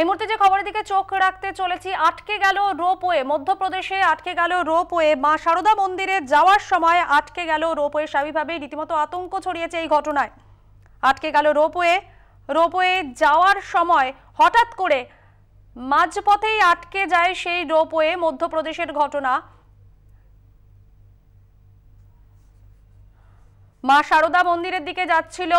এই মুহূর্তে যে খবরের দিকে চোখ রাখতে চলেছি আটকে গেল রোপওয়ে মধ্যপ্রদেশে আটকে গেল রোপওয়ে মা সারদা মন্দিরে যাওয়ার সময় আটকে গেল রোপওয়ে স্বাভাবিকভাবেই রীতিমতো আতঙ্ক ছড়িয়েছে এই ঘটনায় আটকে গেল রোপওয়ে রোপওয়ে যাওয়ার সময় হঠাৎ করে মাঝপথেই আটকে যায় সেই রোপওয়ে মধ্যপ্রদেশের ঘটনা মা সারদা মন্দিরের দিকে যাচ্ছিল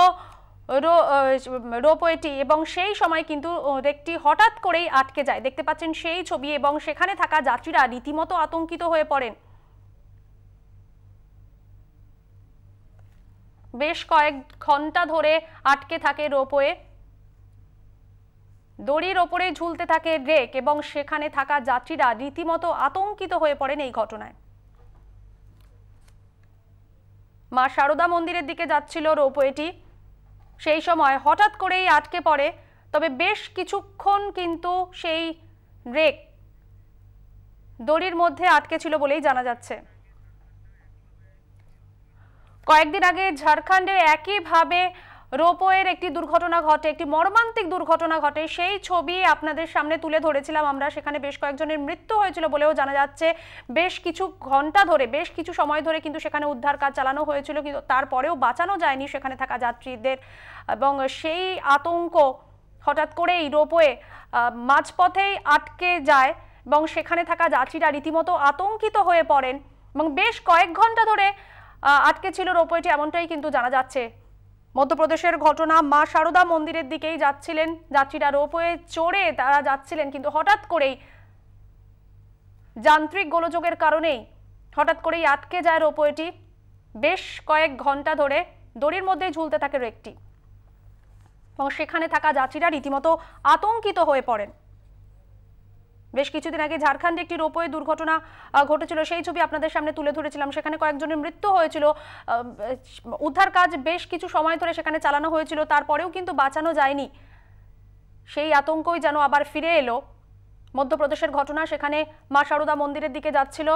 রোপওয়েটি এবং সেই সময় কিন্তু রেকটি হঠাৎ করেই আটকে যায় দেখতে পাচ্ছেন সেই ছবি এবং সেখানে থাকা যাত্রীরা রীতিমতো আতঙ্কিত হয়ে পড়েন বেশ কয়েক ঘন্টা ধরে আটকে থাকে রোপওয়ে দড়ির ওপরে ঝুলতে থাকে রেক এবং সেখানে থাকা যাত্রীরা রীতিমতো আতঙ্কিত হয়ে পড়েন এই ঘটনায় মা শারদা মন্দিরের দিকে যাচ্ছিল রোপওয়েটি সেই সময় হঠাৎ করেই আটকে পড়ে তবে বেশ কিছুক্ষণ কিন্তু সেই রেক দড়ির মধ্যে আটকে ছিল বলেই জানা যাচ্ছে কয়েকদিন আগে ঝাড়খণ্ডে একইভাবে রোপওয়ের একটি দুর্ঘটনা ঘটে একটি মর্মান্তিক দুর্ঘটনা ঘটে সেই ছবি আপনাদের সামনে তুলে ধরেছিলাম আমরা সেখানে বেশ কয়েকজনের মৃত্যু হয়েছিল বলেও জানা যাচ্ছে বেশ কিছু ঘন্টা ধরে বেশ কিছু সময় ধরে কিন্তু সেখানে উদ্ধার কাজ চালানো হয়েছিল কিন্তু তারপরেও বাঁচানো যায়নি সেখানে থাকা যাত্রীদের এবং সেই আতঙ্ক হঠাৎ করে এই রোপওয়ে মাঝপথেই আটকে যায় এবং সেখানে থাকা যাত্রীরা রীতিমতো আতঙ্কিত হয়ে পড়েন এবং বেশ কয়েক ঘন্টা ধরে আটকে ছিল রোপওয়েটি এমনটাই কিন্তু জানা যাচ্ছে মধ্যপ্রদেশের ঘটনা মা শারদা মন্দিরের দিকেই যাচ্ছিলেন যাত্রীরা রোপওয়ে চড়ে তারা যাচ্ছিলেন কিন্তু হঠাৎ করেই যান্ত্রিক গোলযোগের কারণেই হঠাৎ করেই আটকে যায় রোপওয়েটি বেশ কয়েক ঘন্টা ধরে দড়ির মধ্যেই ঝুলতে থাকে রেকটি এবং সেখানে থাকা যাত্রীরা রীতিমতো আতঙ্কিত হয়ে পড়েন বেশ কিছুদিন আগে ঝাড়খণ্ডে একটি রোপওয়ে দুর্ঘটনা ঘটেছিল সেই ছবি আপনাদের সামনে তুলে ধরেছিলাম সেখানে কয়েকজনের মৃত্যু হয়েছিল উদ্ধার কাজ বেশ কিছু সময় ধরে সেখানে চালানো হয়েছিল তারপরেও কিন্তু বাঁচানো যায়নি সেই আতঙ্কই যেন আবার ফিরে এলো মধ্যপ্রদেশের ঘটনা সেখানে মা সারদা মন্দিরের দিকে যাচ্ছিল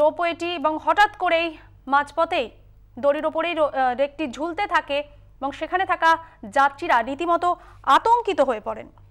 রোপওয়েটি এবং হঠাৎ করেই মাঝপথেই দড়ির ওপরেই রেকটি ঝুলতে থাকে এবং সেখানে থাকা যাত্রীরা রীতিমতো আতঙ্কিত হয়ে পড়েন